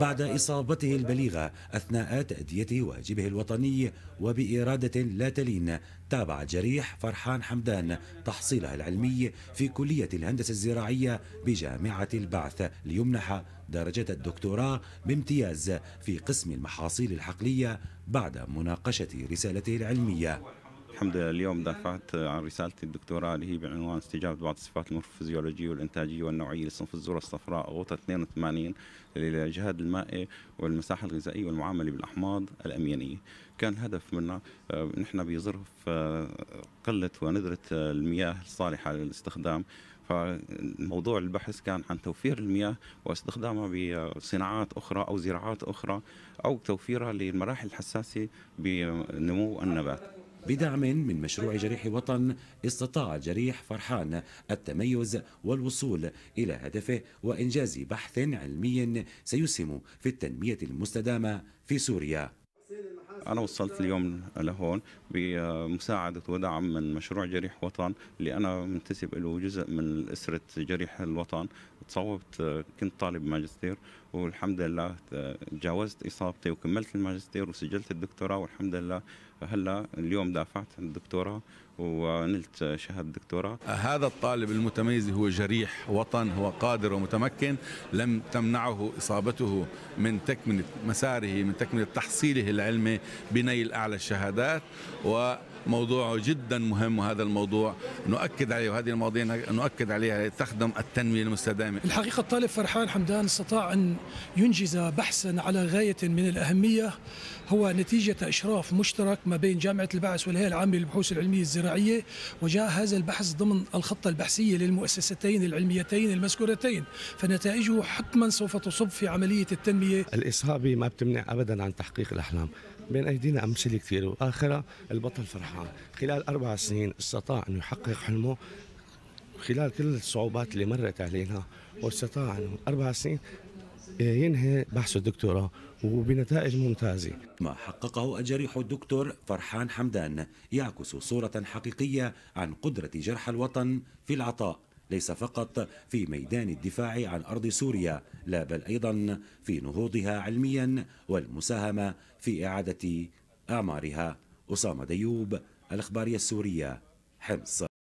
بعد إصابته البليغة أثناء تأدية واجبه الوطني وبإرادة لا تلين تابع الجريح فرحان حمدان تحصيله العلمي في كلية الهندسة الزراعية بجامعة البعث ليمنح درجة الدكتوراه بامتياز في قسم المحاصيل الحقلية بعد مناقشة رسالته العلمية الحمد لله اليوم دافعت عن رسالتي الدكتوراه اللي هي بعنوان استجابة بعض الصفات المورفوفيزيولوجية والإنتاجية والنوعية لصنف الذرة الصفراء غوطة 82 للجهاد المائي والمساحة الغذائية والمعاملة بالأحماض الأمينية كان الهدف منا آه، نحن بظرف آه، قلة وندرة آه، المياه الصالحة للاستخدام فموضوع البحث كان عن توفير المياه واستخدامها بصناعات اخرى او زراعات اخرى او توفيرها للمراحل الحساسه بنمو النبات بدعم من مشروع جريح وطن استطاع جريح فرحان التميز والوصول إلى هدفه وإنجاز بحث علمي سيسهم في التنمية المستدامة في سوريا أنا وصلت اليوم لهون بمساعدة ودعم من مشروع جريح وطن اللي أنا منتسب له جزء من أسرة جريح الوطن تصوبت كنت طالب ماجستير والحمد لله تجاوزت اصابتي وكملت الماجستير وسجلت الدكتوراه والحمد لله هلا اليوم دافعت عن الدكتوراه ونلت شهاده الدكتوراه هذا الطالب المتميز هو جريح وطن هو قادر ومتمكن لم تمنعه اصابته من تكمله مساره من تكمله تحصيله العلمي بنيل اعلى الشهادات و موضوع جدا مهم وهذا الموضوع نؤكد عليه وهذه المواضيع نؤكد عليها تخدم التنمية المستدامة الحقيقة الطالب فرحان حمدان استطاع أن ينجز بحثا على غاية من الأهمية هو نتيجة إشراف مشترك ما بين جامعة البعث والهيئة العامة للبحوث العلمية الزراعية وجاء هذا البحث ضمن الخطة البحثية للمؤسستين العلميتين المذكورتين فنتائجه حتما سوف تصب في عملية التنمية الإصابة ما بتمنع أبدا عن تحقيق الأحلام بين ايدينا امثله كثير واخرها البطل فرحان خلال اربع سنين استطاع انه يحقق حلمه خلال كل الصعوبات اللي مرت علينا واستطاع انه اربع سنين آه، ينهي بحث الدكتوراه وبنتائج ممتازة ما حققه الجريح الدكتور فرحان حمدان يعكس صورة حقيقية عن قدرة جرح الوطن في العطاء ليس فقط في ميدان الدفاع عن أرض سوريا لا بل أيضا في نهوضها علميا والمساهمة في إعادة أعمارها أسامة ديوب الأخبارية السورية حمص